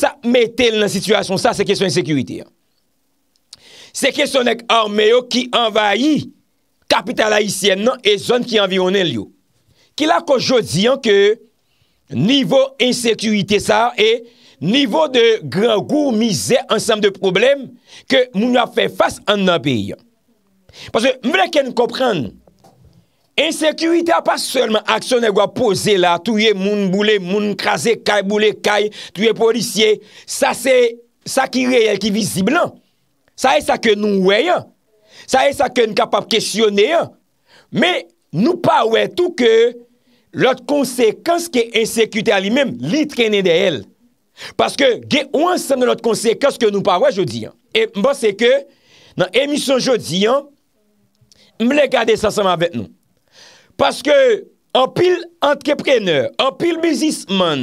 sa metel nan situasyon sa, se kesyon insekurite. Se kesyon ek armeyo ki envayi kapital haisyen nan e zon ki anvironen liyo. Ki la kojodiyan ke nivou insekurite sa e nivou de gran gou mizè ansem de problem ke moun a fe fass an nan peyi. Paswe mwen a ken komprenn Ensekurite a pa selman aksyon e gwa pose la, touye moun boule, moun krasi, kay boule, kay, touye polisye, sa se, sa ki reyel ki visiblan. Sa e sa ke nou wey, sa e sa ke nou kapap kesyonen, me nou pa wey touke lot konsekans ke ensekute a li mem, li trene de el. Paske ge ouan semen lot konsekans ke nou pa wey jodi. E mba seke, nan emisyon jodi, mble gade sasama vet nou. Paske an pil antrepreneur, an pil bizisman,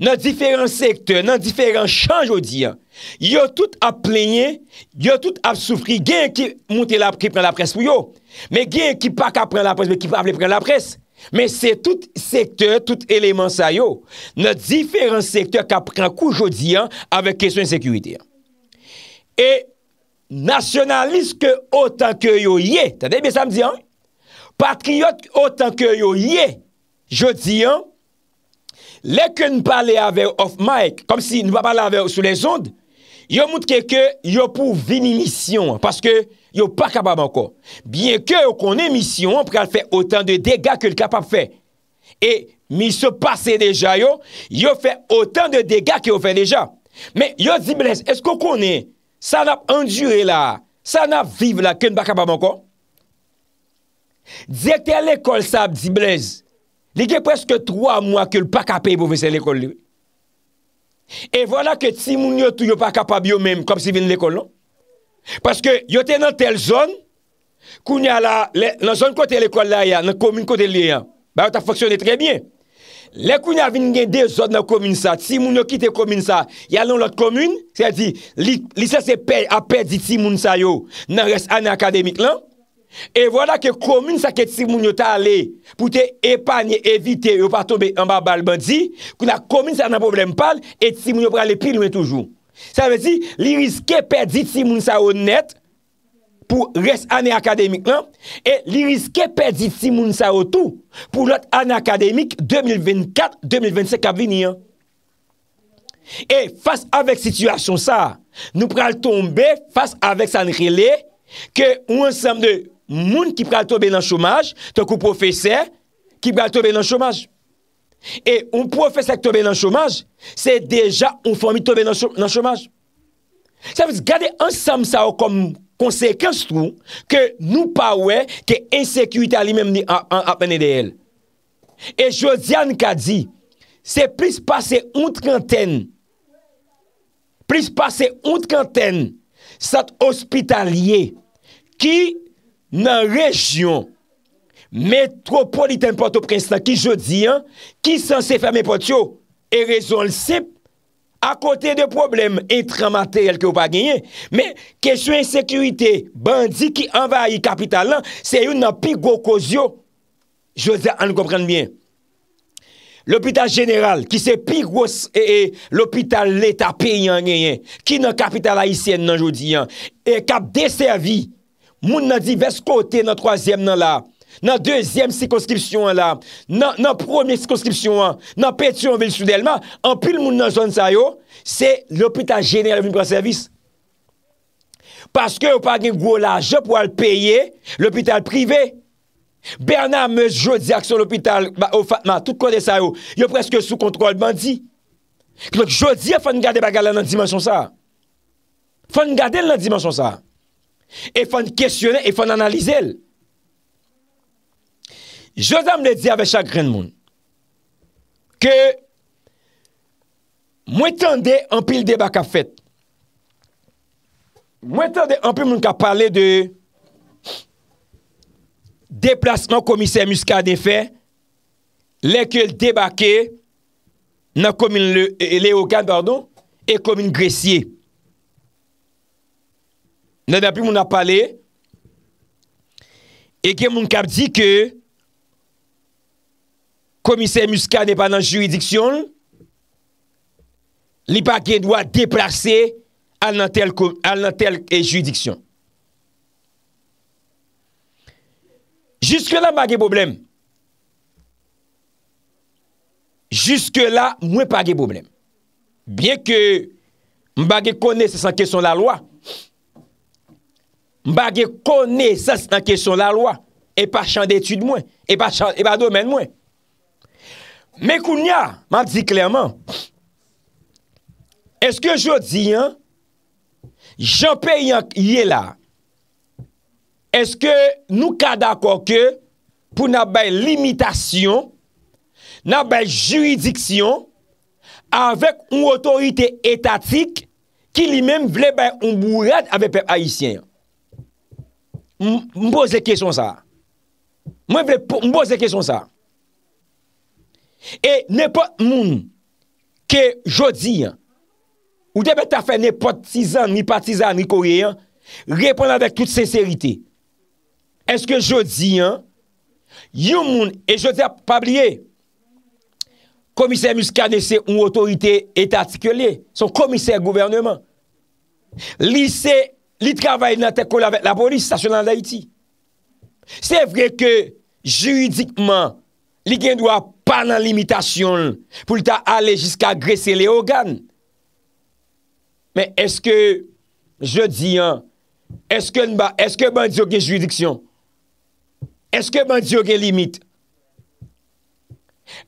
nan diferan sektor, nan diferan chan jodi an, yo tout ap plenye, yo tout ap soufri, gen ki mounte la pres pou yo, men gen ki pa ka pren la pres, men ki pa ap pren la pres, men se tout sektor, tout eleman sa yo, nan diferan sektor ka pren kou jodi an, avek kesyon sekurite an. E, nasyonalist ke otan ke yo ye, tade bi samdi an, Patriot otan ke yo ye, jo di an, le ke n'pale ave of maek, kom si nou pa pale ave ou sou les ond, yo mout ke ke yo pou vinimisyon, paske yo pa kabab anko. Bien ke yo konen misyon, pou ka fè otan de dega ke l'ka pa fè, e mi se pase deja yo, yo fè otan de dega ke yo fè deja. Men yo zibles, esko konen, sa nap endure la, sa nap vive la ke n'pa kabab anko? Di ek te l'ekol sa ap di blez Li gen preske 3 mwa ke l'paka pey pou vese l'ekol li E vwana ke ti moun yo tou yo paka pa bi yo mem Kom non? si vin l'ekol non Paske yo te nan tel zon Koun ya la Nan zon kote l'ekol la ya Nan komoun kote li ya Ba yo ta foksyone tre bie Le koun ya vin gen de zon nan komoun sa Ti moun yo kite komoun sa Ya nan lot komoun Se di lise se apè di ti moun sa yo Nan res an akademik lan E wala ke komoun sa ke Tsimoun yo ta ale pou te epanye, evite yo pa tombe an babalman di kou la komoun sa nan problem pal e Tsimoun yo prale pil mwen toujou. Sa vezi, li riske perdi Tsimoun sa o net pou res ane akademik lan e li riske perdi Tsimoun sa o tou pou lot ane akademik 2024-2025 kabini. E fas avek situasyon sa nou prale tombe fas avek san rele ke ou ansam de moun ki pral tobe nan chomaj, tok ou profese, ki pral tobe nan chomaj. E ou profese ki tobe nan chomaj, se deja ou fomi tobe nan chomaj. Se vise, gade ansam sa ou kom konsekans trou, ke nou pawe, ke insekuita li men apene de el. E jodian ka di, se pris pase oun tkanten, pris pase oun tkanten, sat ospitalye, ki, nan rejyon, metropoliten porto presta ki jodi an, ki san se ferme potyo, e rezon l sip, akote de problem, etran materyel ki ou pa genyen, me keswen sekurite, bandi ki anva a yi kapital an, se yon nan pi gokoz yo, jodi an komprende myen. L'hopital general, ki se pi gos e l'hopital leta pe yon genyen, ki nan kapital a yi sien nan jodi an, e kap deservi, Moun nan di veskote nan troasyem nan la, nan dezyem sikonskripsyon an la, nan promye sikonskripsyon an, nan petyon vil soudelman, anpil moun nan zon sa yo, se l'hôpital jenè alovim praservis. Paske yo pa gen gwo la, jop wale peye l'hôpital prive. Berna me jodi ak son l'hôpital, ma tout kode sa yo, yo preske sou kontrol bandi. Klo jodi a fan gade pa gale nan dimensyon sa. Fan gade nan dimensyon sa. E fan kestyonè, e fan analizè l. Josan m lè di avè chak ren moun. Ke mwen tande anpil debak a fèt. Mwen tande anpil moun ka pale de deplasman komisè muska de fè lè kèl debakè nan komin Léo Gandardon e komin Gressier. nan apri moun ap pale, e gen moun kap di ke, komise Muska ne pa nan juridiksyon, li pa gen dwa deplase, al nan tel e, juridiksyon. Juske la m bagye boblem, juske la mwen pa gen boblem. Bien ke m bagye kone se san kesyon la lwa, Mba ge kone sas nan kesyon la lwa. E pa chan detu de mwen. E pa chan, e pa do men mwen. Mwen kou nya, man di klerman. Eske jodi, jenpe yon yela, eske nou ka dako ke pou nan bay limitasyon, nan bay juridiksyon, avèk ou otorite etatik ki li men vle bay ou mbou red avè pep ayisyen yon. Mboze kesyon sa. Mboze kesyon sa. E ne pot moun ke jodi ou debe tafe ne patizan ni patizan ni koreyan reponan dek tout senserite. Eske jodi yon moun e jodi a pabliye komise muskadesi ou otorite etatikyele. Son komise gouvernement. Lise li travaye nan tek kon la polis stasyonan da iti. Se vre ke juridikman, li gen dwa pa nan limitasyon pou lta ale jiska gresse le ogan. Men eske, je di an, eske ban diyo gen juridiksyon? Eske ban diyo gen limit?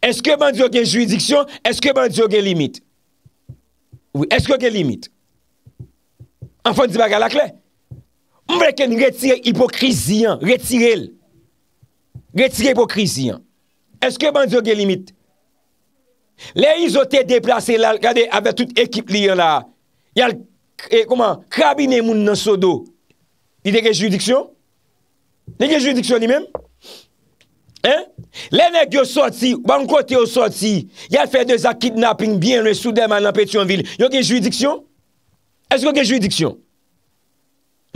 Eske ban diyo gen juridiksyon? Eske ban diyo gen limit? Oui, eske gen limit? Oui, eske gen limit? An fon di bagalak le? Mwen vreke ni retire hipokrizian. Retire el. Retire hipokrizian. Eske bandi yo ge limit? Le izote deplase la. Gade ave tout ekip li yo la. Yal krabine moun nan sodo. Di de ge juridiksyon? Di de ge juridiksyon li men? Hein? Le nek yo sorti. Ban kote yo sorti. Yal fe de za kidnapping. Bien re sou deman nan Petionville. Yo ge juridiksyon? Esko gen juidiksyon?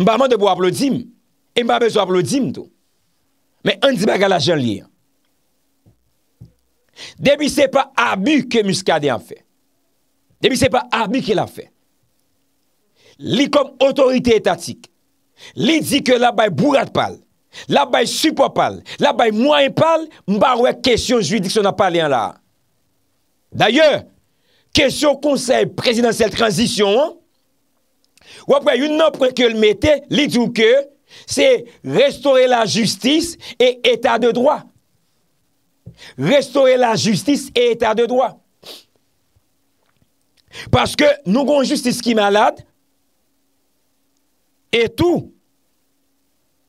Mba man debo aplodim, e mba bezwa aplodim do. Me andi baga la jan liye. Demi se pa abu ke muskade an fe. Demi se pa abu ke la fe. Li kom otorite etatik. Li di ke la bay bourad pal, la bay supo pal, la bay mwayen pal, mba wè kèsyon juidiksyon an pal liye an la. D'ayè, kèsyon konsey presidansel transisyon an, Ou une autre que le mettait, il que c'est restaurer la justice et état de droit. Restaurer la justice et état de droit. Parce que nous avons une justice qui est malade. Et tout,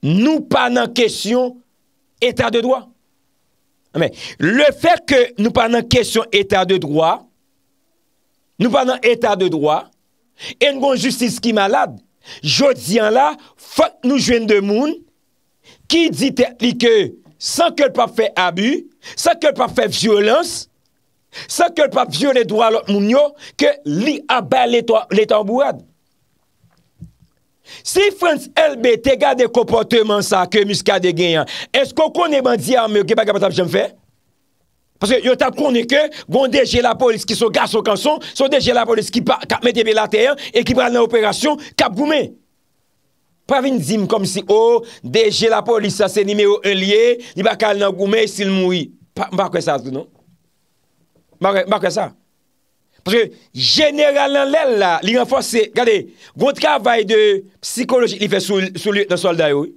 nous pas en question état de droit. Mais le fait que nous pas en question état de droit, nous pas en état de droit, En gwen justice ki malade, jodi an la, fok nou jwen de moun ki di te li ke san ke l pa fe abu, san ke l pa fe violans, san ke l pa viole dwa lot moun yo, ke li abe l etan bou ad. Si Frans LB te gade kompote man sa ke muska de genyan, esko kon ne ban di an mwen ki pa kapat ap jen fe? Paske yo tap konen ke, gwen deje la polis ki so gaso kan son, so deje la polis ki pa kap metye be la teyan, e ki pral nan operasyon, kap goume. Pa vin zim kom si, oh, deje la polis sa se nimeyo en liye, ni bakal nan goume, sil moui. Bakwe sa, zi nou? Bakwe sa? Paske, general nan lèl la, li renfose, gade, goun tra vay de psikolojik li fe sou liye nan solday oui.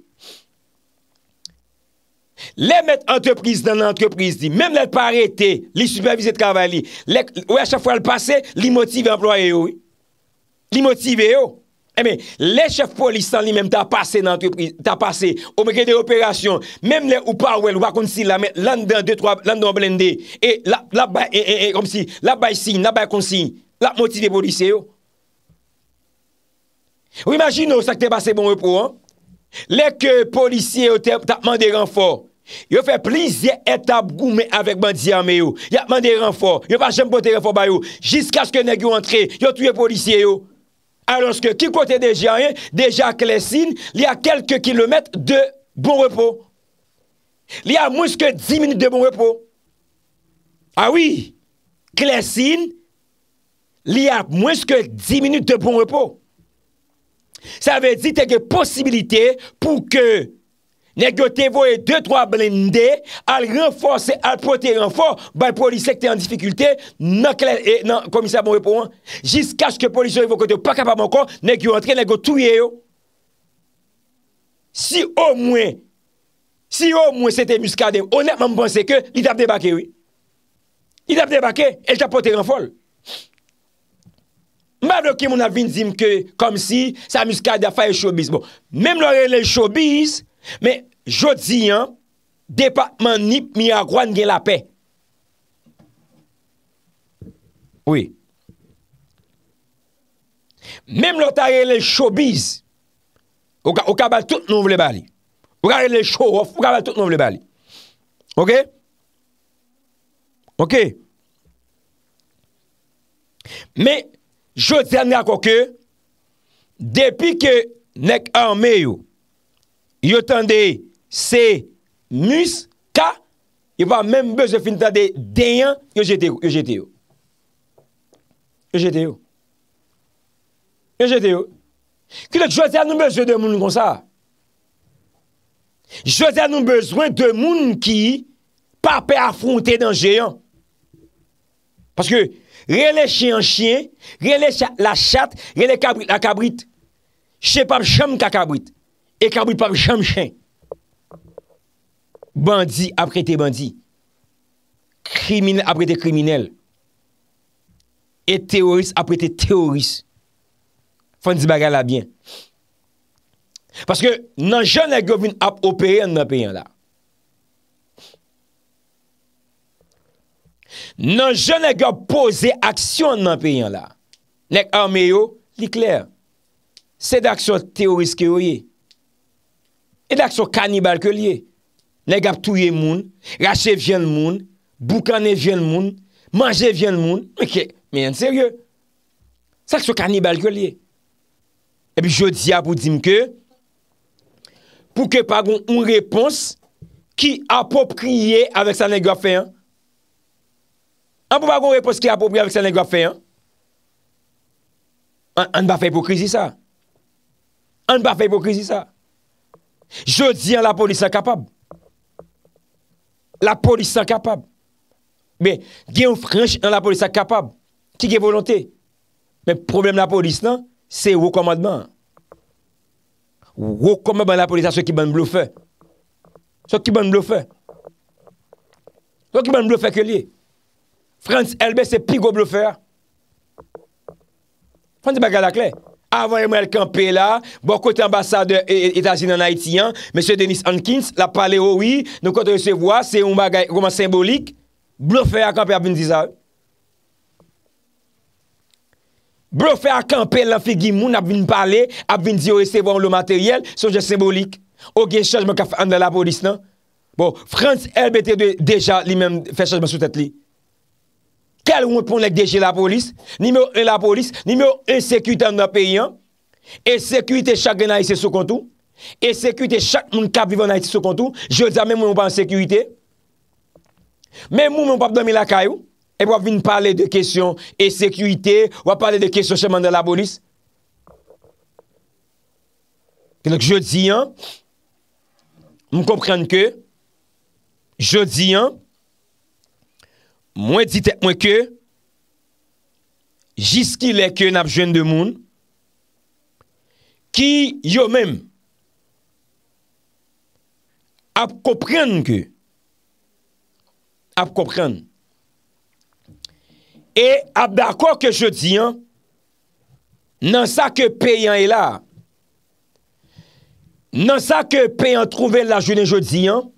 Le met entreprise dan entreprise di. Mem let pa rete, li supervise travali. Le wechef wèl pase, li motive employe yo. Li motive yo. Eme, le chef polis san li mem ta pase nan entreprise, ta pase. Omeke de operasyon, mem le ou pa wèl wakonsi la met landan 2-3, landan blende. E, la bay, e, e, e, komsi, la bay si, la bay konsi, la motive polise yo. Ou imagine ou sa kte pase bon repou, an. Le ke polisye yo oh, te apman de renfort. Yo fè plizye etap goume avèk mandi yame yo. Ya mandi renfor. Yo fà jèm potè renfor bayo. Jiska skè nèk yo antre. Yo touye polisye yo. Alonske ki kote de jayen. Deja klesin. Li a kelke kilomet de bon repò. Li a mwenske di minute de bon repò. Awi. Ah klesin. Li a mwenske di minute de bon repò. Sa ve di teke posibilite pou ke... Nèk yo te vo e 2-3 blendè, al renforsè, al pote renfors, ba l polisèk te an difikultè, nan komisè a moun repou an, jis kache ke polisèk vo kote, pa kapa moun kon, nèk yo rentre, nèk yo touye yo. Si o mwen, si o mwen se te muskade, onèk moun mponse ke, li tap debake, oui. Li tap debake, el tap pote renfol. Mba lo ki moun avin zim ke, kom si sa muskade a faye choubiz, bon, mèm lore lè choubiz, Men, jodi an, depatman nip mi a kwan gen la pe. Oui. Mem lot a re le showbiz, ou ka bal tout nou vle bali. Ou ka re le show off, ou ka bal tout nou vle bali. Ok? Ok. Men, jodi an, ne akokyo, depi ke nek an meyo, Yo tende se nus ka, yo pa menm beze fin tade deyan, yo jete yo, yo jete yo. Yo jete yo. Yo jete yo. Kilek jose anou beze de moun kon sa. Jose anou bezoen de moun ki pape afronte den jeyan. Paske rele chien chien, rele la chat, rele la kabrit. Che pa mcham kakabrit. E kabri pap jam chen. Bandi apre te bandi. Kriminel apre te kriminel. E teoris apre te teoris. Fon di bagala bien. Paske nan jane govoun ap operen nan peyan la. Nan jane govoun pose aksyon nan peyan la. Nek an meyo, li kler. Se d'aksyon teoris ke oyye. E da ki sou kanibal ke liye. Nè gap touye moun, rache vyen moun, boukane vyen moun, manje vyen moun, mè kè, mè yon serye. Sa ki sou kanibal ke liye. E bi jodi ya pou di mke, pou kè pa goun un repons ki apopriye avèk sa nè gap fè yon. An ah, pou pa goun repons ki apopriye avèk sa nè gap fè yon. Ah, An pa fè ipokrizi sa. An pa fè ipokrizi sa. Je di an la polis an kapab. La polis an kapab. Me gen ou franche an la polis an kapab. Ki gen volonté. Me problem la polis nan, se wou komadman. Wou komadman la polis an se ki ban bloufe. Se ki ban bloufe. Se ki ban bloufe ke li. Frans Elbe se pi go bloufe. Frans elbe se pi go bloufe. avan yon mwen el kampe la, bon kote ambasade etasi eh, eh, nan Haitian, mese Denis Hankins la pale oh ouwi, nou kote yon se vwa, se yon bagay goman sembolik, blofe akampe apvin dizal. Blofe akampe lan figi moun apvin pale, apvin diyo ese vwa ou lo materyel, sonje sembolik. Ok, chanj mwen kaf an la laboris nan. Bon, Frans LBT2 deja li men fè chanj mwen sou tèt li. Kel woun pon ek deje la polis? Ni moun en la polis, ni moun en sekwite an nan peyi an? En sekwite chak gen a yise sou kontou? En sekwite chak moun kap vivon a yise sou kontou? Je di a men moun woun pa an sekwite? Men moun moun pa pdomi la kayou? E wap vin pale de kesyon en sekwite, wap pale de kesyon chaman nan la polis? Kelok, je di an, moun komprende ke, je di an, Mwen dite mwen ke, Jiski leke nap jwen de moun, Ki yo men, Ap kopren ke, Ap kopren, E ap dakwa ke jodi an, Nan sa ke peyan e la, Nan sa ke peyan trove la jodi an,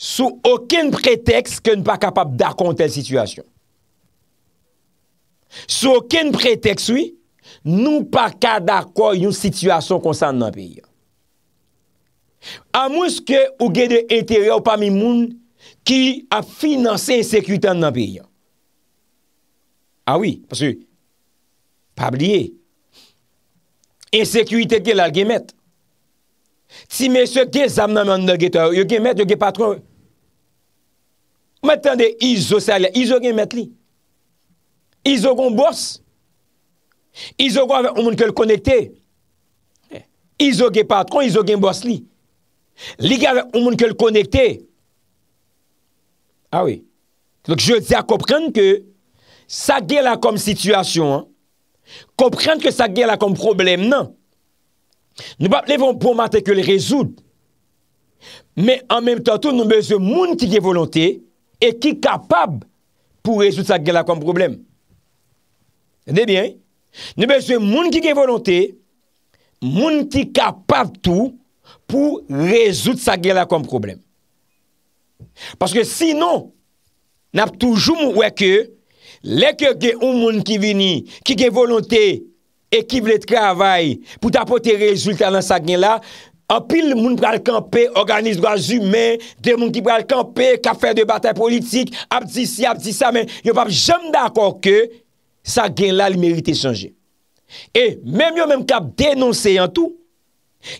sou oken preteks ke nou pa kapap da kon tel situasyon. Sou oken preteks, nou pa ka da kon yon situasyon konsant nan peyi. A mwis ke ou ge de eteryan ou pa mi moun ki a finanse insekuitan nan peyi. A ah wii, paswe, pa bliye. Insekuitan ke lal ge met. Ti mwis se ke zanman nan geta ou, yo ge met, yo ge patron ou. Mwen tende izo sa li, izo gen met li. Izo gen bors. Izo gen avè ou moun ke l konekte. Izo gen patron, izo gen bors li. Liga avè ou moun ke l konekte. Awi. Ah Lèk je zè a koprenn ke sa gen la kom situasyon. Koprenn ke sa gen la kom problem nan. Nou pa plevon pou matè ke l rezoud. Mè an mèm tatou nou bezè moun ki gen volontè. Mwen tende. e ki kapab pou rezout sa gen la kon problem. Debyen, nou be se moun ki gen volante, moun ki kapab tou, pou rezout sa gen la kon problem. Paske sinon, nap toujou mou weke, leke gen un moun ki vini, ki gen volante, e ki vlet travay, pou tapote rezoutan sa gen la, apil moun pral kampe, organize dras jume, de moun ki pral kampe, ka fe de batay politik, ap di si, ap di sa men, yo pap jom dakor ke, sa gen la li merite chanje. E, menm yo menm kap denonsey an tou,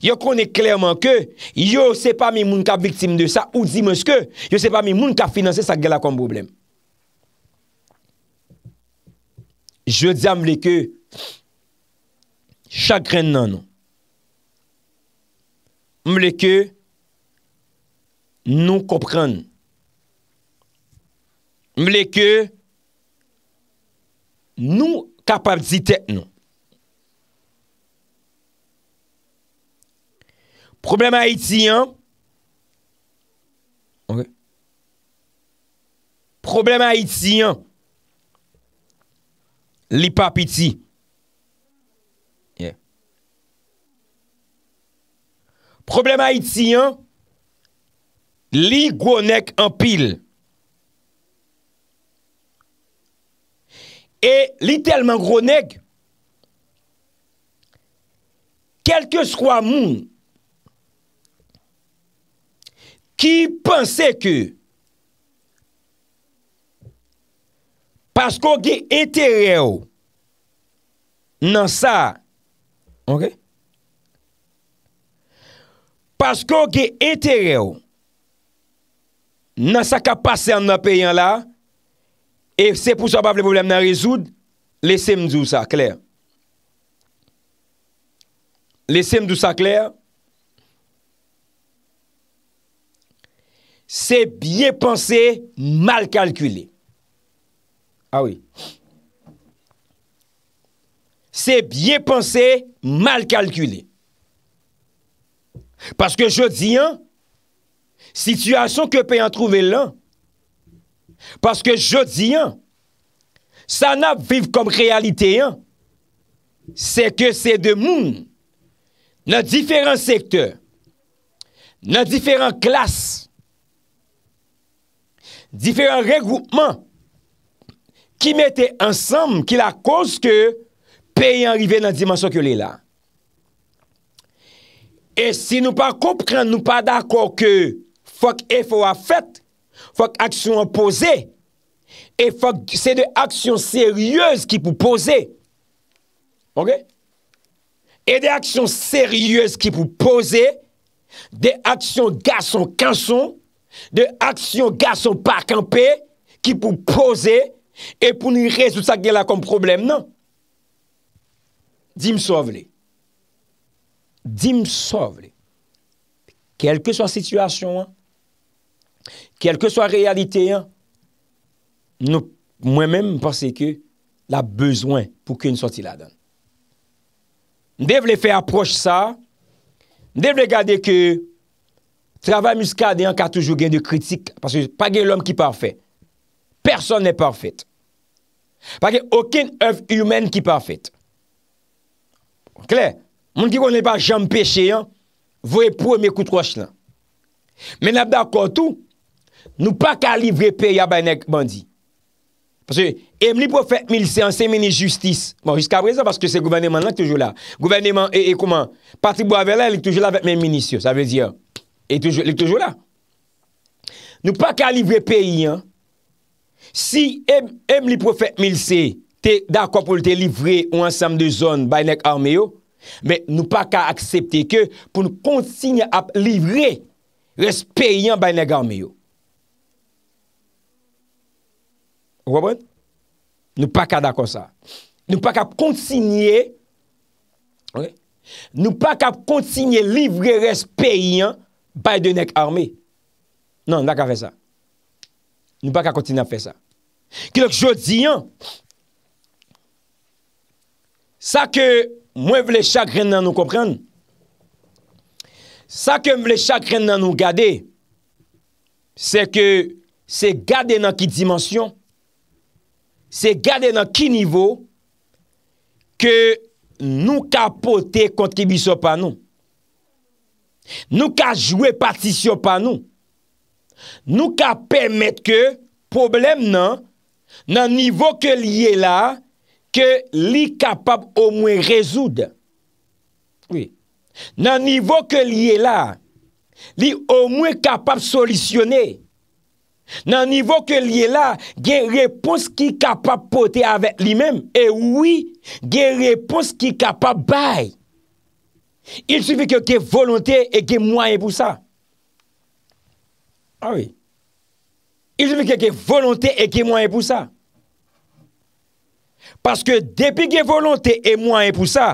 yo konek klerman ke, yo se pa mi moun kap viktim de sa, ou di mons ke, yo se pa mi moun kap finansey sa gen la kon problem. Je di amble ke, chagren nan nou. Mbleke, nou kopren. Mbleke, nou kapaditek nou. Problema iti, an. Problema iti, an. Li pap iti. problem a it si an, li gwo nek an pil. E li telman gwo nek, kelke swa moun, ki panse ke, ki panse ke, pasko ge etere yo, nan sa, anke, pasko ge etereo, nan sa ka pase an apenyan la, e se pou sa pape le problem nan rezoud, lesem di ou sa, kler. Lesem di ou sa, kler. Se bie pense, mal kalkule. Awi. Ah se bie pense, mal kalkule. Awi. Paske jodi an, sityasyon ke pe yon trouve lan, paske jodi an, sa nap viv kom realite an, se ke se demoun nan diferan sektor, nan diferan klas, diferan regwoupman ki mette ansam, ki la kos ke pe yon rive nan dimansyon ke li lan. E si nou pa komprende nou pa d'akor ke fok efo a fet, fok aksyon a pose, e fok se de aksyon seryyez ki pou pose, ok? E de aksyon seryyez ki pou pose, de aksyon gason kanson, de aksyon gason pa kampe, ki pou pose, e pou nou rezousak de la kom problem, nan? Dime sou avle. Dim sov le. Kelke so a situasyon an. Kelke so a realite an. Mwen men mpase ke la bezwen pou ke nsoti la dan. Nde vle fè aproche sa. Nde vle gade ke travè muskade an ka toujou gen de kritik. Pase pa gen l'om ki parfè. Person ne parfè. Pase okin oeuf yomen ki parfè. Kler. Kler. Moun ki konen pa jom peche yon, vwe pou mè koutroch lan. Men ap dakotou, nou pa ka livre pe yon baynek bandi. Pase, em li profet milse an se mèni justice. Bon, jiska breza, paske se gouvernement lan, toujou la. Gouvernement, e, e, kouman, pati bou avè la, lèk toujou la vèk mè minisyon. Sa vè di, lèk toujou la. Nou pa ka livre pe yon, si em li profet milse te dakotou te livre ou ansam de zon baynek armeyo, Mè nou pa ka aksepte ke pou nou kontsigne ap livre respeyen bay denek arme yo. Ou wabon? Nou pa ka da kon sa. Nou pa ka kontsigne, nou pa ka kontsigne livre respeyen bay denek arme. Non, Nan, nou pa ka fè sa. Nou pa ka kontsigne fè sa. Kè lòk jò diyan, sa ke... Mwen vle chakren nan nou kompren. Sa ke m vle chakren nan nou gade, se ke se gade nan ki dimensyon, se gade nan ki nivou, ke nou ka pote kontribisyon pa nou. Nou ka jwe patisyon pa nou. Nou ka pemet ke problem nan, nan nivou ke liye la, ke li kapap o mwen rezoud. Oui. Nan nivou ke li e la, li o mwen kapap solisyonè. Nan nivou ke li e la, gen repons ki kapap potè avè li mèm. E oui, gen repons ki kapap bay. Il soufi ke ke volontè e ke mwen pou sa. Ah oui. Il soufi ke ke volontè e ke mwen pou sa. Paske depi ge volante e mwa e pou sa,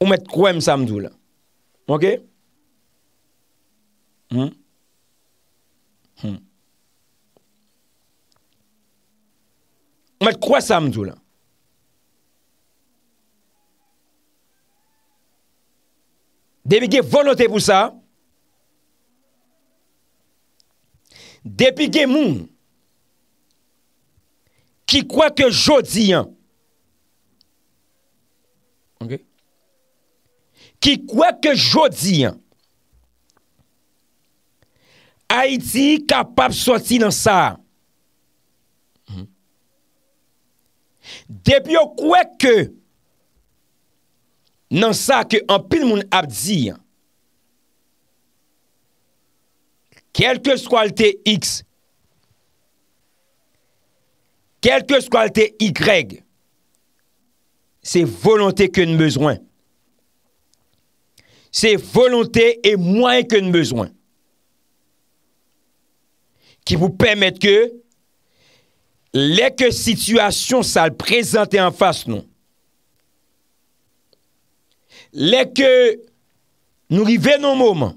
ou met kouem sa mdou la. Mwoke? Hmm? Hmm. Ou met kouem sa mdou la. Depi ge volante e pou sa, depi ge mwou, Ki kwek yo diyan, Ki kwek yo diyan, A yi di kapap soti nan sa, mhm. Debyo kwek yo nan sa ki anpil moun ap diyan, Kelke skwalite yiks, quel que soit le Y, c'est volonté que nous besoin. C'est volonté et moins que nous besoin. Qui vous permettent que, les que situation ça en face nous. Les que nous arrivons nos moments,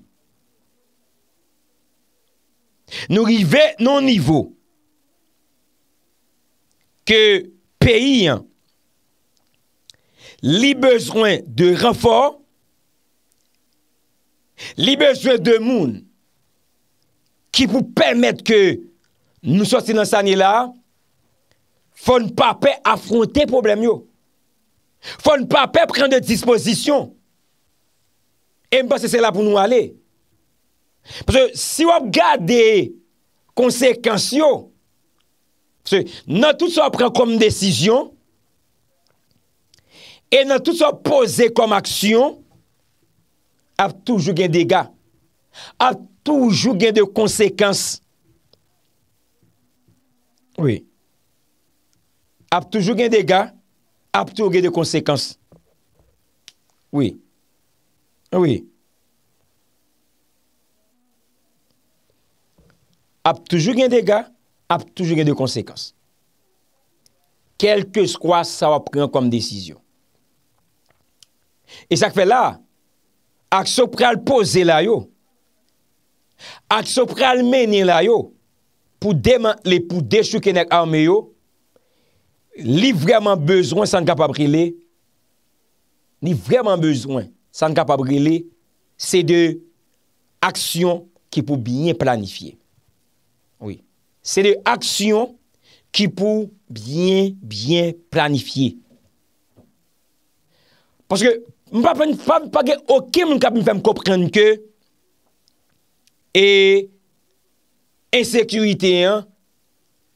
Nous arrivons nos niveaux, ke peyi li bezwen de renfor, li bezwen de moun, ki pou permette ke nou sosi nan sanye la, foun pape afronte problem yo, foun pape pren de disposisyon, e mba se se la pou nou ale. Si wap gade konsekansyo, se nan tout sa pren kom desisyon, e nan tout sa pose kom aksyon, ap toujou gen dega, ap toujou gen de konsekans, oui, ap toujou gen dega, ap toujou gen de konsekans, oui, oui, oui, ap toujou gen dega, ap toujou gen de konsekans. Kelke skwa sa wap pren kom desisyon. E sak fe la, ak so pral pose la yo, ak so pral meni la yo, pou dechou kenek anme yo, li vreman bezwen san kapabri le, li vreman bezwen san kapabri le, se de aksyon ki pou binye planifiye. Ouye. Se de aksyon ki pou bien, bien planifiye. Paske, mpa pren fap, pake okey moun kap mwen fem kopren ke, e, e sekurite,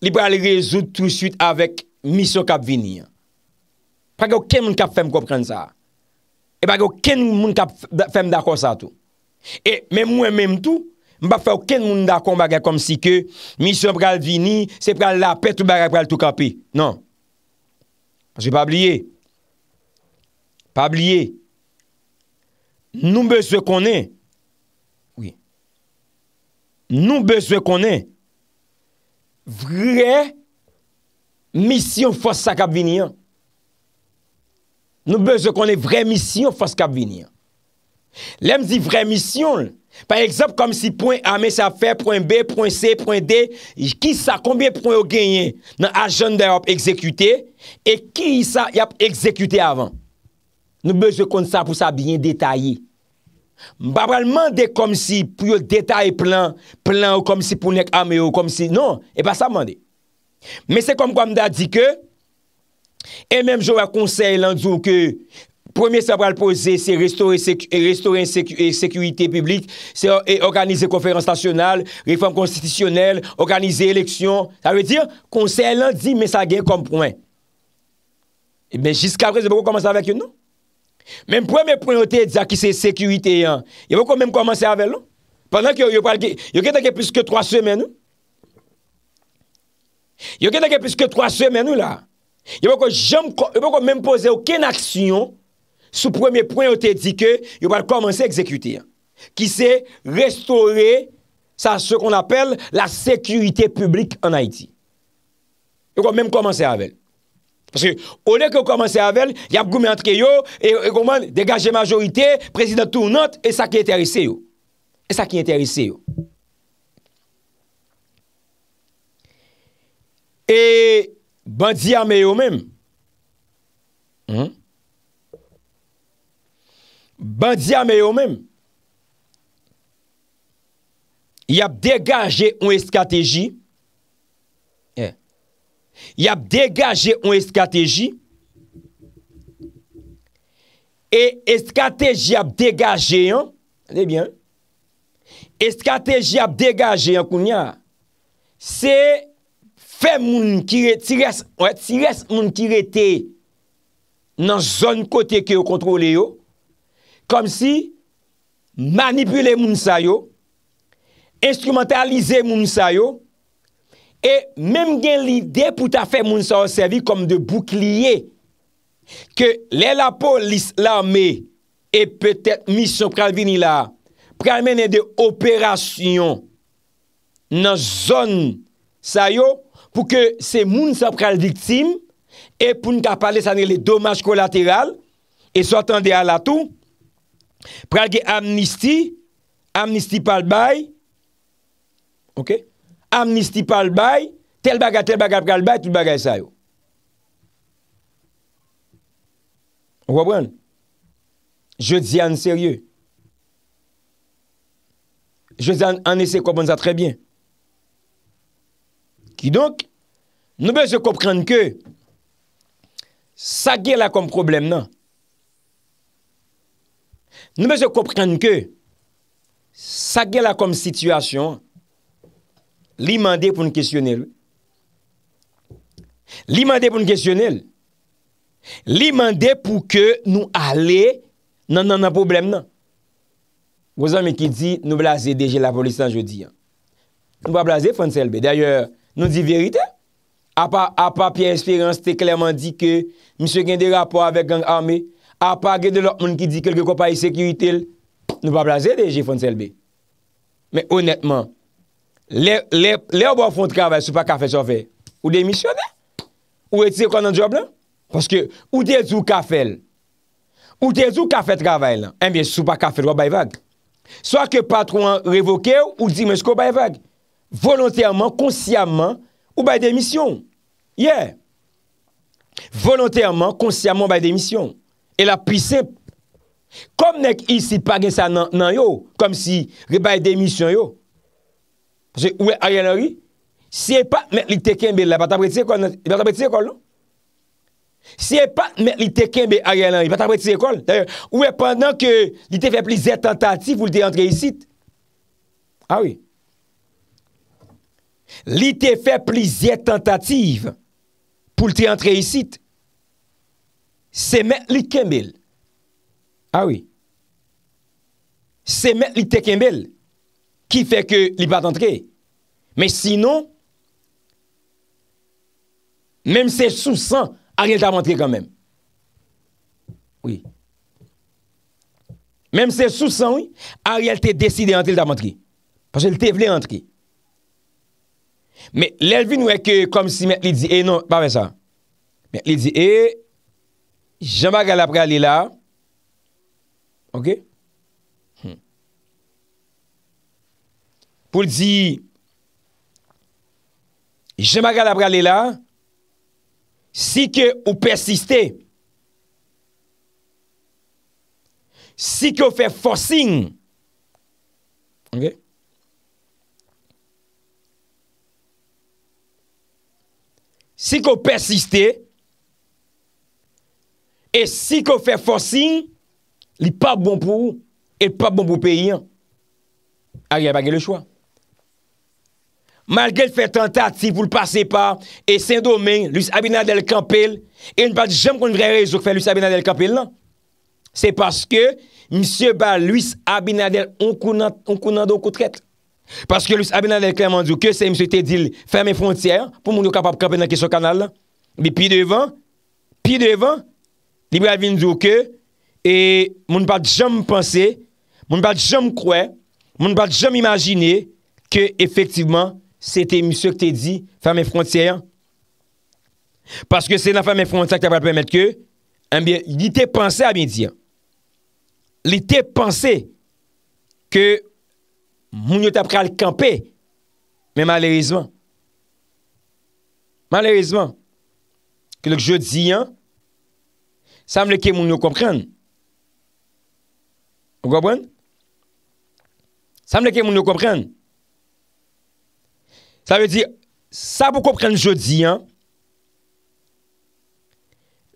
li pou aler rezo tout suite avèk misyon kap vini. Pake okey moun kap fem kopren sa. E pake okey moun kap fem da kwa sa tou. E, mwen mwen mwen tou, mba fè ou ken moun da kon bagè kom si ke, misyon pral vini, se pral la petou bagè pral tou kapi. Nan. Jè pa bliye. Pa bliye. Nou bezo konè, ouye, nou bezo konè, vre, misyon fòs sa kap vini an. Nou bezo konè vre misyon fòs sa kap vini an. Lèm zi vre misyon lè, Par exemple, kom si point A me sa fe, point B, point C, point D, ki sa konbien point yo genyen nan ajon da yo ap ekzekyute, e ki sa yo ap ekzekyute avan. Nou bej yo kon sa pou sa bien detayye. Ba pral mande kom si pou yo detay plan, plan ou kom si pou nek A me yo, kom si, non, e ba sa mande. Men se kom kom da di ke, e menm jo akonsey lan djou ke, Premye sa pral pose, se restore en sekurite publik, se organize konferans national, reform konstitisyonel, organize eleksyon, sa ve dire, konsey lan di mè sa gen kompwen. Mè jisk apre, se pou konmanse avèk yon nou. Mè mpwè mè pronote, dja ki se sekurite yon, yon pou konmèm konmanse avèl nou. Yon ke takè plus ke 3 semen nou. Yon ke takè plus ke 3 semen nou la. Yon pou konmèm pose yon ken aksyon, sou premye pouen o te dike, yo wèl komanse ekzekutir. Ki se, restore sa se kon apel, la sekurite publik an Haiti. Yo wèl mèm komanse avèl. Paske, ou lèk yo komanse avèl, yap goumè antre yo, yo wèl koman degajè majorite, prezidentou not, e sa ki enterise yo. E sa ki enterise yo. E, bandi amè yo mèm, mèm, Bandi ame yo menm. Yap degaje ou eskateji. Yap degaje ou eskateji. E eskateji yap degaje yon. Ate bien. Eskateji yap degaje yon koun ya. Se fe moun ki rete. Si res moun ki rete nan zon kote ki yo kontrole yo. kom si manipule moun sa yo, instrumentalize moun sa yo, e menm gen li de pou ta fe moun sa yo servi kom de boukliye ke le la pou l'islami e petet misyon pral vini la, pral menne de operasyon nan zon sa yo pou ke se moun sa pral diktim e pou n ka pale sanye le domaj kolateral e sotan de ala tou, Pral ge amnisti, amnisti pal bay, ok, amnisti pal bay, tel baga, tel baga, pal bay, tout baga y sa yo. Ou wapwen? Je di an serye. Je di an anese kompon za trebyen. Ki donk, nou be se kopren ke, sa ge la kom problem nan. Nou mwen se kopren ke, sa gè la kom situasyon, li mandè pou nou kèsyonel. Li mandè pou nou kèsyonel. Li mandè pou ke nou ale nan nan nan problem nan. Gwazan mwen ki di, nou blaze deje la polisan jodi. Nou ba blaze fon selbe. D'ayor, nou di verite. A pa pi inspirans te klerman di ke, mwen se gen de rapor avek gang ame, apage de lòk moun ki di kelke kopayi seki yu itil, nou pa blaze de jifon selbe. Men, honetman, le ou bo fon traval sou pa kafe chanfe, ou demisyonè? Eh ou eti yon kon nan job la? Paske, ou dez ou kafe, ou dez ou kafe traval, enbyen sou pa kafe dwa bay vag. Soa ke patrouan revoke ou di mè chko bay vag. Volontèrman, konsyèmman, ou bay demisyon. Ye. Volontèrman, konsyèmman bay demisyon. E la pise, kom nek isi pa gen sa nan yo, kom si ribay demisyon yo, ou e ayanari, si e pa met li tekenbe la, bat apretise kol, bat apretise kol, si e pa met li tekenbe ayanari, bat apretise kol, ou e pandan ke li te fe plize tentative pou li te antre isi, a ah ou e, li te fe plize tentative pou li te antre isi, Se met li kembel. Awi. Ah se met li te kembel. Ki feke li pat entre. Men sinon, menm se sou san, a riyal te avantre kanmen. Oui. Menm se sou san, a riyal te deside avantre. Paske li te vle avantre. Men lervi nou eke kom si met li di e, eh non, pawe sa. Met li di e, eh, je magal apre ale la, ok, hmm. pou l di, je magal apre ale la, si ke ou persisté, si ke ou fè fòsing, ok, si ke ou persisté, E si ko fè fòssin, li pòp bon pou ou, e l'pòp bon pou peyi an. A yè bagè lè chwa. Mal gè l fè tentati, pou l'passe par, e sè ndòmè, luis Abinadel Kampel, e n'pè di jèm kon n'vrè rejou k fè luis Abinadel Kampel nan. Se paske, msè ba luis Abinadel onkounan do koutret. Paske luis Abinadel kèman djou kè se msè tè dil fèmè frontyèr, pou moun yo kapap Kampel nan kèso kanal nan. Bi pi devan, pi devan, Libra vin djou ke, e moun pat jom panse, moun pat jom kwe, moun pat jom imajine, ke efektiveman, se te miso ke te di, fame fronti ayan. Paske se nan fame fronti ayan, ke ta pral pwemet ke, eh li te panse a bin diyan. Li te panse, ke moun yo ta pral kampe, men malerizman. Malerizman, ke lak jodi ayan, sa mleke moun nou kompren. Ou gwa bon? Sa mleke moun nou kompren. Sa ve di, sa pou kompren jodi,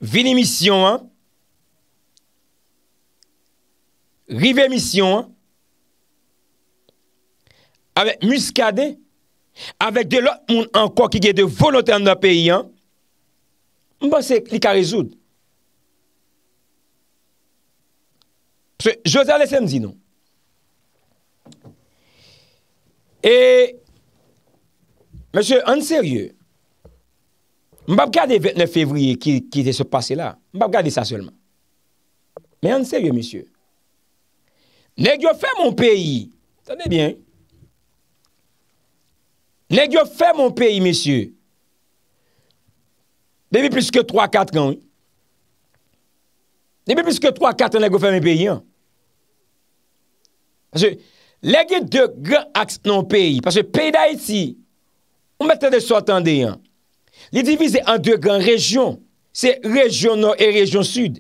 vinimisyon, rivimisyon, avèk muskade, avèk de lò moun anko ki ge de volontè an da peyi, mba se li ka rezoud. Se jose alese m zinon. E, monsye, an serye, m ba gade vevne fevriye ki se pase la, m ba gade sa solman. Men an serye, monsye, negyo fe mon peyi, sa de bien, negyo fe mon peyi, monsye, debi plus ke 3-4 gang, debi plus ke 3-4 negyo fe mon peyi an, Lè gen dè gen aks nan peyi. Pache peyi da iti, ou mètè de sou atan de yon. Li divize an dè gen rejyon. Se rejyon nor e rejyon sud.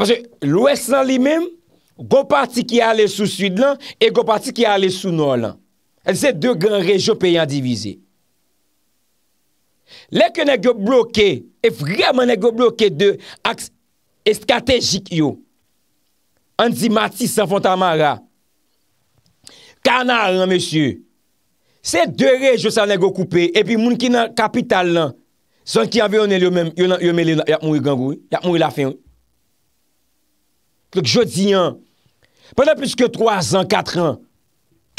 Pache lwes nan li men, gò pati ki ale sou sud lan, e gò pati ki ale sou nor lan. Se dè gen rejyon peyi an divize. Lè gen nè gen blokè, e vreman nè gen blokè de aks eskategik yo. An di Matisse Sanfantamara. Kanar an, mesye. Se dere, jose an e go koupe, epi moun ki nan kapital lan, son ki avyon el yon men, yon men el, yak mou yon gangou, yak mou yon lafe yon. Lek, jose di an, pwede plus ke 3 an, 4 an,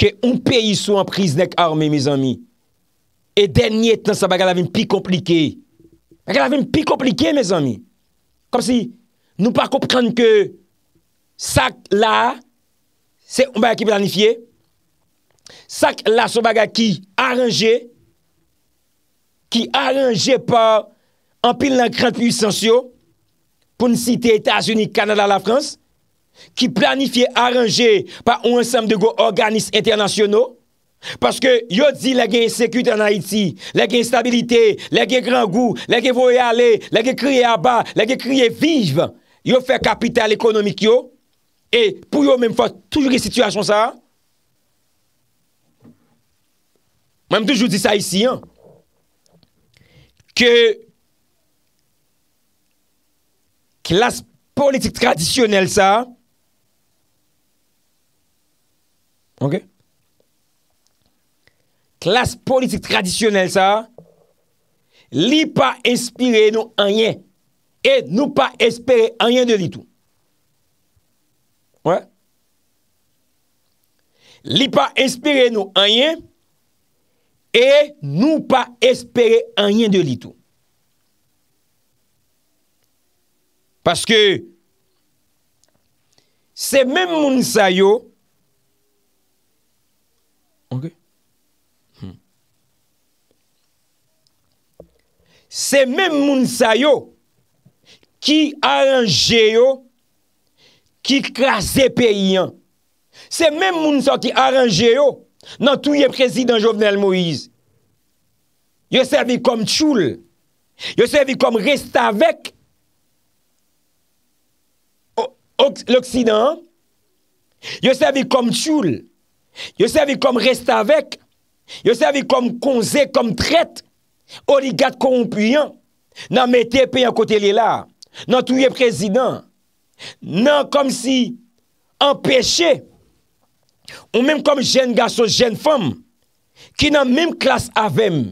ke un peyi sou an priznek arme, mes ami, e den nyet nan sa bagal avin pi komplike. Bagal avin pi komplike, mes ami. Kom si, nou pa kop kranke, nou pa kop kranke, Sak la, se mbaya ki planifiye, sak la sou baga ki aranje, ki aranje pa anpil lankran pi usensyo, pou nisite Etasyenik, Kanada, la Frans, ki planifiye aranje pa ou ansam de go organis internasyono, paske yo di lage sekyte an Haiti, lage instabilite, lage gran gou, lage voye ale, lage kriye aba, lage kriye vive, yo fe kapital ekonomik yo, Et pou yo mèm fò, toujou ki situasyon sa. Mèm toujou di sa isi. Ke klas politik tradisyonel sa klas politik tradisyonel sa li pa espire nou anyen et nou pa espere anyen de li tout. li pa espere nou anyen, e nou pa espere anyen de li tou. Paske, se men moun sayo, anke, hmm. se men moun sayo, ki aranje yo, ki kras epen yon, Se men moun sa ki aranje yo nan touye prezident Jovenel Moïse. Yo servi kom tchoul, yo servi kom resta vek l'Oksidan. Yo servi kom tchoul, yo servi kom resta vek, yo servi kom konze, kom tret, oligat konpuyan nan mette pe yon kote li la nan touye prezident nan kom si empèche Ou menm kom jen gaso, jen fom, ki nan menm klas avem,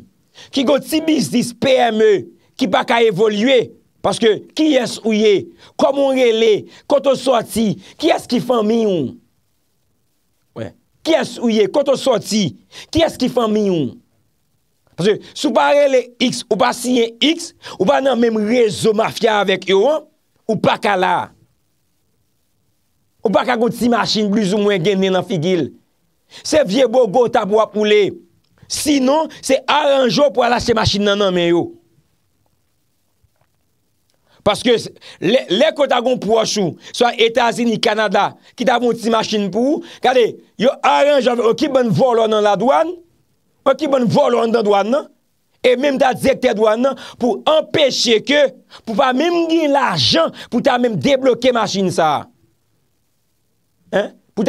ki go tibis dis PME, ki baka evolye, paske ki es ouye, komon rele, koto sorti, ki es ki fom mi yon? Ouye, ki es ouye, koto sorti, ki es ki fom mi yon? Paske sou pa rele X, ou pa sinye X, ou pa nan menm rezo mafya avek yo, ou baka la. Ou pa kago ti masjin bliz ou mwen gennen nan figil. Se vie bo go ta bo ap moule. Sinon, se aranjou pou ala se masjin nan nanmen yo. Paske le kota gon pou wachou, sa Etasini, Kanada, ki ta voun ti masjin pou, kade, yo aranjou, o ki bon volon nan la douan, o ki bon volon nan douan nan, e mèm ta dizek te douan nan, pou empèche ke, pou fa mèm gwen la jan, pou ta mèm deblokè masjin sa a.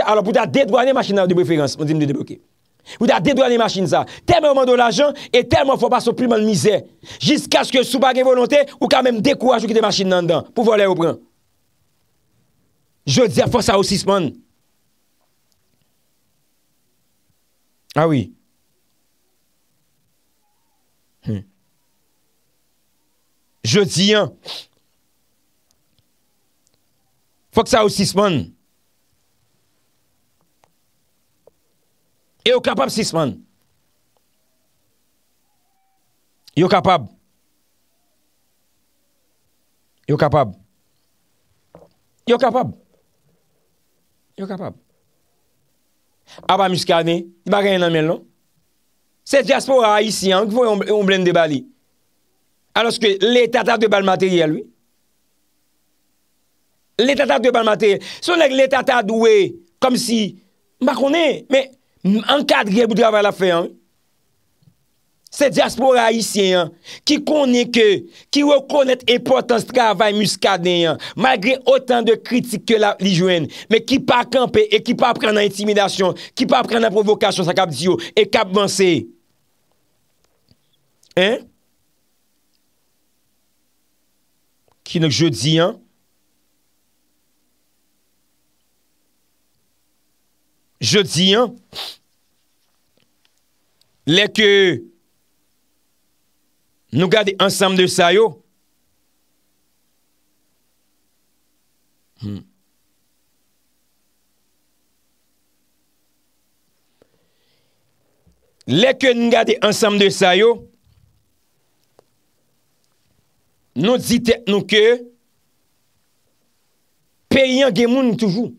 alo pou ta dedwane machin nan de preferans pou ta dedwane machin sa telman fwa man do la jan et telman fwa man fwa man soupli man mizè jiska skye soubagen volante ou kamen dekouaj ou ki de machin nan dan pou vo le ou pren je di a fwa sa ou sisman awi je di a fwa sa ou sisman E yo kapab sisman. Yo kapab. Yo kapab. Yo kapab. Yo kapab. Aba miskane, ba gen nanmen lon. Se diaspora a yisi an, ki fo yon blen de bali. Aloske, le tatat de bal materyal, le tatat de bal materyal. Son ek le tatat ouwe, kom si, bakone, me, an kadre boudra va la fe an, se diaspora hisye an, ki konik ki rekonet epotans travay muskade an, malgre otan de kritik ke la lijwen, me ki pa kampe, e ki pa prena intimidasyon, ki pa prena provokasyon sa kap diyo, e kap vansi. Hein? Ki nou jodi an, Je di an, le ke nou gade ansam de sayo, hmm. le ke nou gade ansam de sayo, nou di tek nou ke, peyi an gemoun nou toujou.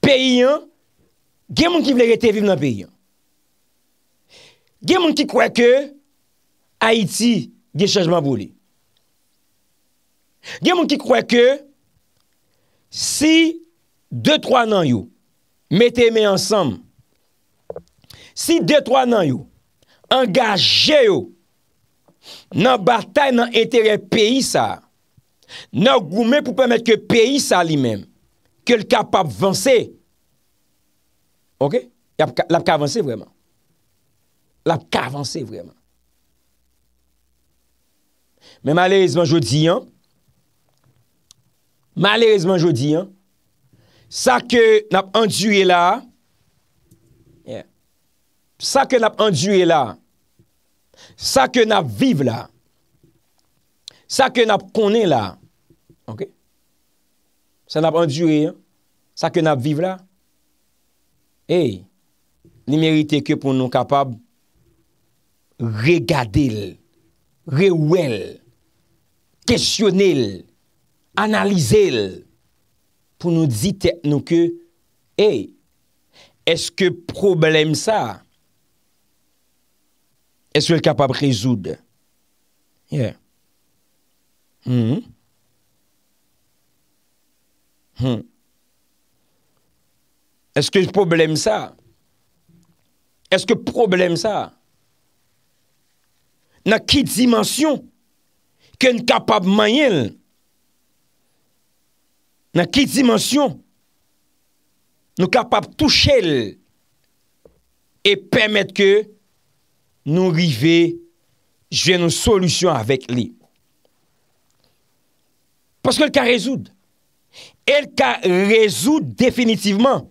Peyi an, Gen moun ki vle rete vive nan peyi an. Gen moun ki kwe ke Haiti gen chanjman boule. Gen moun ki kwe ke si 2-3 nan yo mette me ansam. Si 2-3 nan yo angaje yo nan batay nan enterre peyi sa. Nan goume pou pwemet ke peyi sa li men. Kel kapap vansè. Ok? La ap ka avanse vreman. La ap ka avanse vreman. Men malerizman jodi an. Malerizman jodi an. Sa ke nap andywe la. Sa ke nap andywe la. Sa ke nap vive la. Sa ke nap konen la. Ok? Sa nap andywe la. Sa ke nap vive la. Hey, ni merite ke pou nou kapab regade l, rewel, kesyone l, analize l, pou nou dite nou ke, hey, eske problem sa? Eswe l kapab rezoud? Yeah. Hmm. Hmm. Eske problem sa? Eske problem sa? Na ki dimensyon ke nou kapap mayel? Na ki dimensyon nou kapap touche l e pemet ke nou rive jve nou solusyon avèk li? Paske l ka rezoud. El ka rezoud definitivman.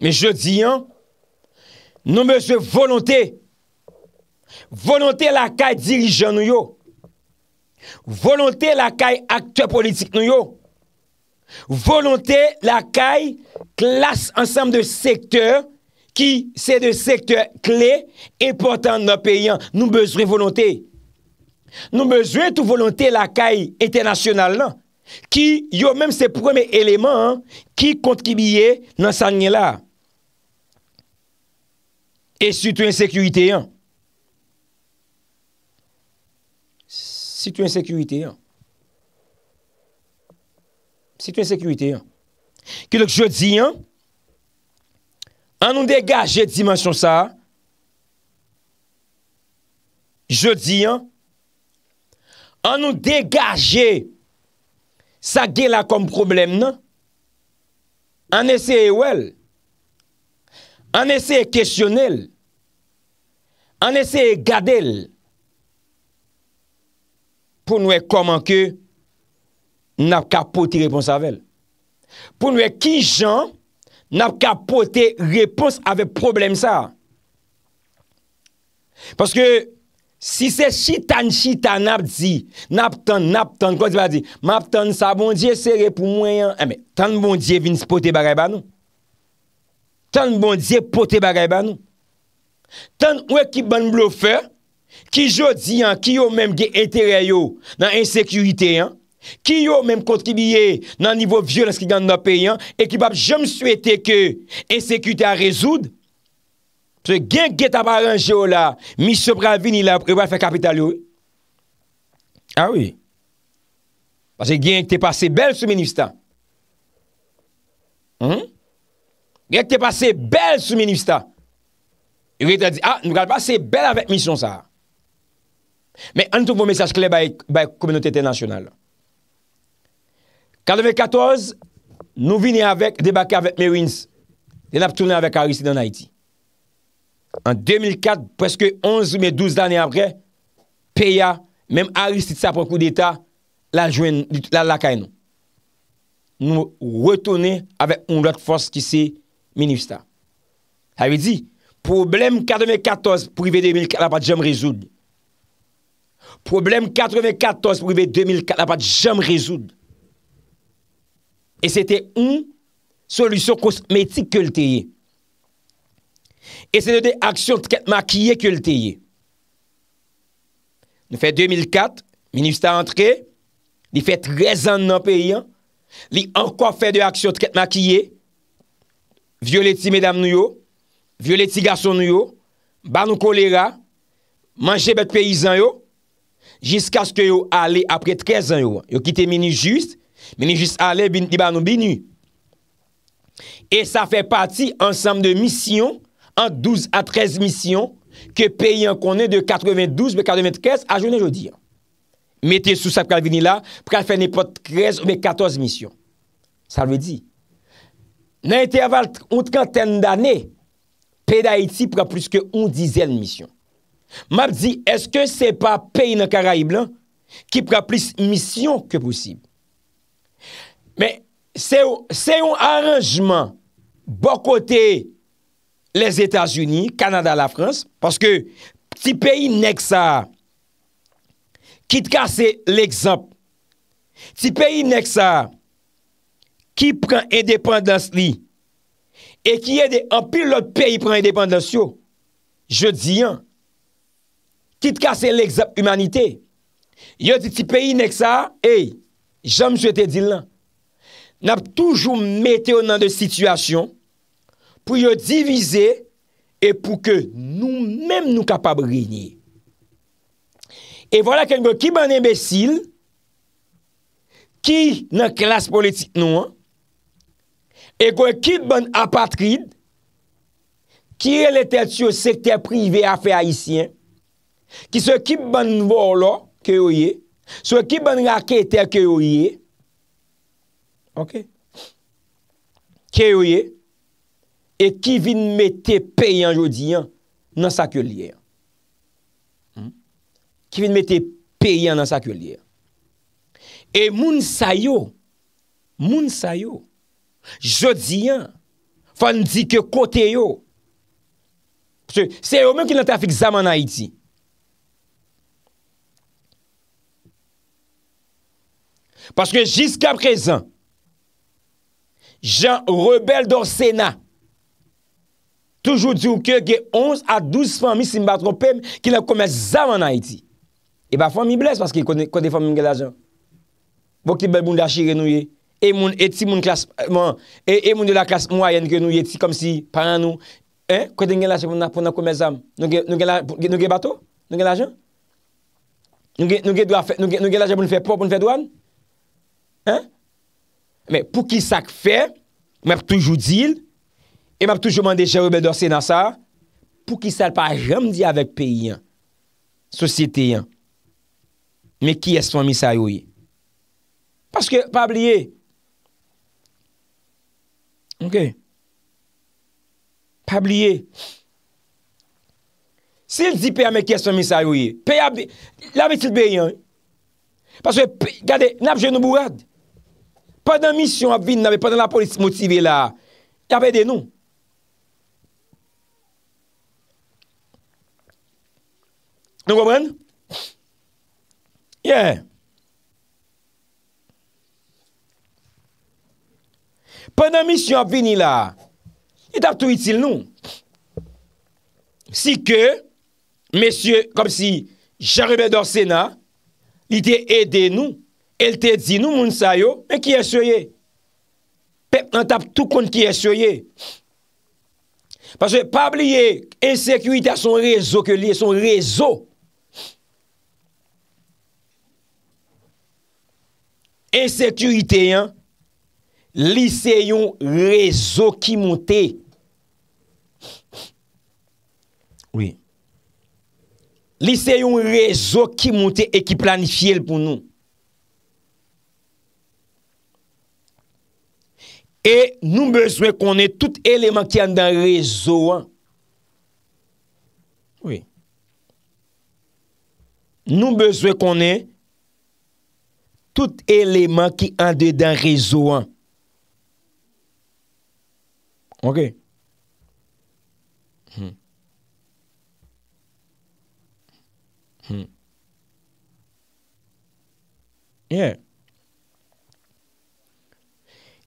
Men je di an, nou me zwe volonté. Volonté lakay dirijan nou yo. Volonté lakay aktya politik nou yo. Volonté lakay klas ansam de sektèr ki se de sektèr kle e portan nou peyan. Nou me zwe volonté. Nou me zwe tou volonté lakay etenasyonal nan. Ki yo menm se preme eleman ki kontribiye nan sanye la. E si tou en sekurite, an. Si tou en sekurite, an. Si tou en sekurite, an. Kèdèk jò di, an. An nou degaje dimansyon sa. Jò di, an. An nou degaje sa gè la kom problem, nan. An ese e wel. An ese kestyonel, an ese gadel, pou noue koman ke nap kapote repons avel. Pou noue ki jan, nap kapote repons ave problem sa. Paske si se chitan chitan nap di, nap ton, nap ton, kwa di ba di, map ton sa bon diye se repou mwen, e me, tan bon diye vin se pote bagay ba nou. tan mbon diye pote bagay ban, tan wè ki ban mblou fè, ki jò diyan, ki yò mèm ge etereyo, nan ensekurite, ki yò mèm kontribiye nan nivou vyo nan skigan nan peyan, e ki bap jòm sou ete ke ensekurite a rezoud, se gen gè tabar anjò la, mi sopravini la, pou wè fè kapital yo. A wè. Pase gen te pase bel sou menifistan. Hmm? Gèk te pa se bel sou menifista. E vèk te di, ah, nou gèk pa se bel avèk misyon sa. Mè, an touk vò mesaj kle bèk koumenotete nasyonal. Kan 2014, nou vinè avèk, debakè avèk Merins, dè nap tournè avèk Aristide en Haïti. An 2004, preske 11 ou 12 danè avèk, Péia, mèm Aristide sa pokou d'Etat, lalakay nou. Nou wèk tournè avèk ou lòt fòs ki se Minifista. Ha vi di, problem 94 pou i ve 2004 la pa jam rezoud. Problem 94 pou i ve 2004 la pa jam rezoud. E se te un solusyon kosmetik ke lteye. E se te de aksyon tkèt makye ke lteye. Nou fe 2004, Minifista entre, li fe 13 an nan peyan, li anko fe de aksyon tkèt makye, li anko fe de aksyon tkèt makye, Viole ti medam nou yo Viole ti gason nou yo Ban nou kolera Mange bet peyizan yo Jiska skyo yo ale apre 13 an yo Yo kite meni just Meni just ale bin ti ban nou bin nou E sa fe pati Ensem de misyon En 12 a 13 misyon Ke pey en konen de 92 be 93 A jounen jodi Mete sou sa pral vini la Pral fene pot 13 be 14 misyon Sa lwe di nan interval ou tkanten danè, pey da Haiti prè plus ke ou dizen misyon. Map di, eske se pa pey nan Karaib lan, ki prè plus misyon ke pwosib. Men, se yon aranjman, bo kote les Etats-Unis, Kanada la France, paske ti pey nek sa, ki tkase l'ekzamp, ti pey nek sa, ki pran indepandans li, e ki yede, anpil lot peyi pran indepandans yo, je diyan, kit kase l'ex-humanite, yo di ti peyi nek sa, ey, jam jete di lan, nap toujou meteo nan de sitwasyon, pou yo divize, e pou ke nou menm nou kapab rini. E vwala kenmou, ki ban imbesil, ki nan klas politik nou an, E kwen kit ban apatrid, ki re lete tsyo sekte prive afe ayisyen, ki se kit ban volo, ki yo ye, se ki ban rakete, ki yo ye, ok, ki yo ye, e ki vin mette peyan jodi an, nan sakyo liye an. Hmm? Ki vin mette peyan nan sakyo liye an. E moun sayo, moun sayo, Je di yon, fa n di ke kote yo. Se yo men ki nan ta fik zaman na iti. Paske jiska prezan, jan rebel do sena, toujou di ou ke ge 11 a 12 fami simbatropem ki nan kome zaman na iti. E ba fami bles paske kote fami mge la jan. Bo ki bel moun la chi renoye. E moun eti moun klas... E euh, bon, moun de la klas mwayen gen nou yeti kom si paran nou. Kwen den gen laje pou nan koumezam? Nou gen laje pou nou gen batou? Nou gen laje pou nou gen laje pou nou fè pou pou nou fè douan? Hein? Mè pou ki sak fè, mè pou toujou dil, mè pou toujou mande jè ou bel dorsè nan sa, pou ki sal pa ramdi avèk peyi an, sosyete an. Mè ki es fòm misa yoye? Paske pabliye... Ok. Pabliye. Se el dipe a me kese misayouye, pe a be, la ve tilbe yon. Paswe, gade, napje nou bou ad. Pa dan misyon ap vin, na ve pa dan la polis motive la, ya ve de nou. Nou goben? Ye. Ye. Pwè nan misyon ap vini la, e tap tou itil nou. Si ke, mesye, kom si, jarebe dorsena, li te ede nou, el te di nou moun sayo, men ki esoye. Pep nan tap tou kon ki esoye. Paswe, pab liye, ensekuita son rezo, ke liye son rezo. Ensekuita yon, Lisey yon rezo ki monte. Oui. Lisey yon rezo ki monte e ki planifye l pou nou. E nou bezwe konen tout eleman ki ande dan rezo an. Oui. Nou bezwe konen tout eleman ki ande dan rezo an. Onke. Hmm. Hmm. Yeah.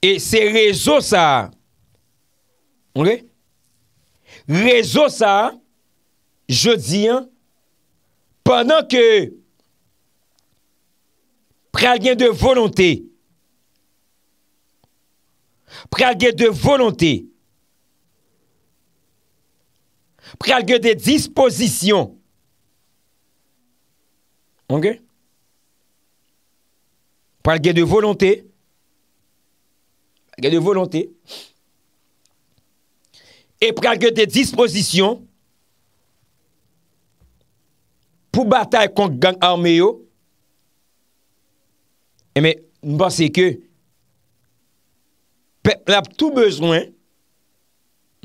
Et c'est réseau, ça. Onke. Réseau, ça. Je dis, hein. Pendant que prèlè gè de volonté prèlè gè de volonté pral ge de disposisyon, anke, pral ge de volante, pral ge de volante, e pral ge de disposisyon, pou batal konk gang arme yo, eme, nou bas se ke, pep la pou tou bezwen, anke,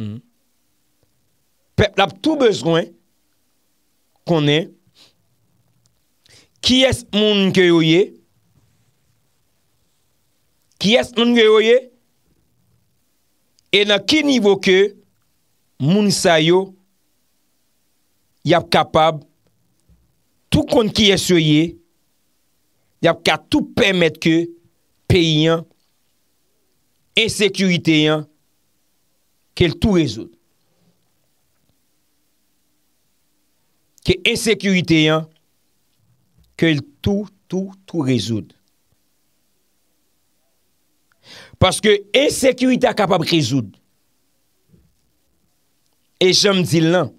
mm-hmm. Pepl ap tou bezwen konen, ki es moun gen yo ye, ki es moun gen yo ye, e nan ki nivou ke moun sa yo, yap kapab, tou konen ki es yo ye, yap ka tou pemet ke peyi yan, e sekurite yan, ke l tou rezout. ke esekurite yon, ke l tout, tout, tout rejoude. Paske esekurite a kapab rejoude. E jom di lan,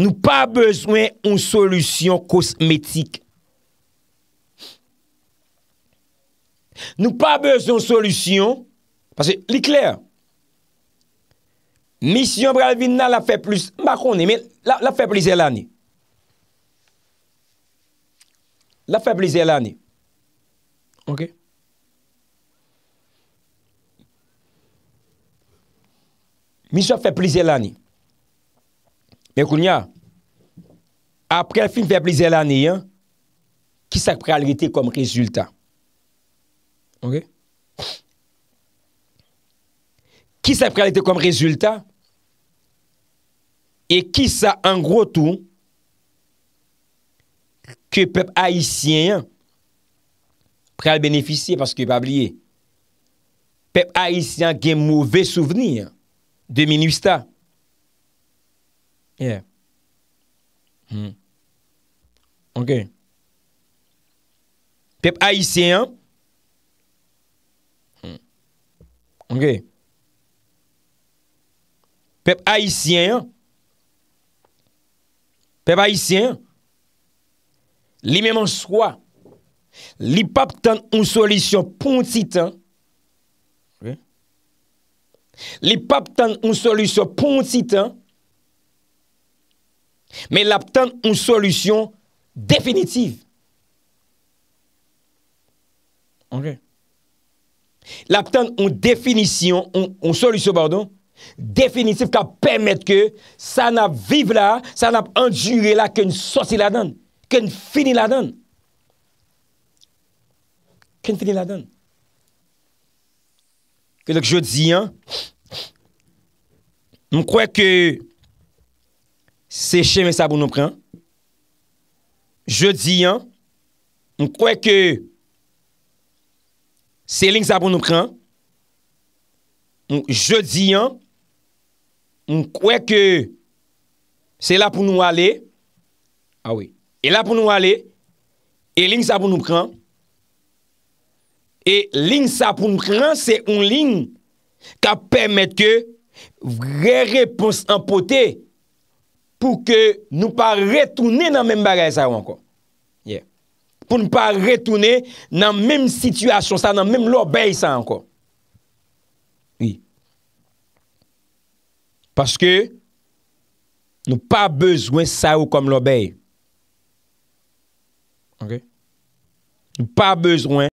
nou pa bezwen ou solusyon kosmetik. Nou pa bezwen solusyon, paske li kler, Misyon prealite vin nan la fe plus makone, men la fe blize lani. La fe blize lani. Ok. Misyon fe blize lani. Men kounya, apre fin fe blize lani, ki sak prealite kom rezultat. Ok. Ki sak prealite kom rezultat, E ki sa an gro tou ke pep haisyen pre al benefisye paske pabliye. Pep haisyen gen mouvè souveni de minwista. Yeah. Hmm. Ok. Pep haisyen Hmm. Ok. Ok. Pep haisyen Hmm. Fè pa isyen, li mèman swa, li pa ptand ou solisyon pou an titan, li pa ptand ou solisyon pou an titan, mè la ptand ou solisyon definitiv. Ok. La ptand ou definisyon ou solisyon pardon, Definitif ka permette ke Sa nap viv la Sa nap anjure la Ken sosi la dan Ken fini la dan Ken fini la dan Kedok jodi yan M kwe ke Se cheme sa bono pren Jodi yan M kwe ke Se ling sa bono pren Jodi yan On kwe ke se la pou nou ale, a oui, e la pou nou ale, e ling sa pou nou pren, e ling sa pou nou pren, se un ling, ka pemet ke vre repos anpote, pou ke nou pa retoune nan men bagay sa anko, pou nou pa retoune nan men sitwasyon sa, nan men lor bay sa anko, Paske nou pa bezwen sa ou kom l'obey. Ok? Nou pa bezwen.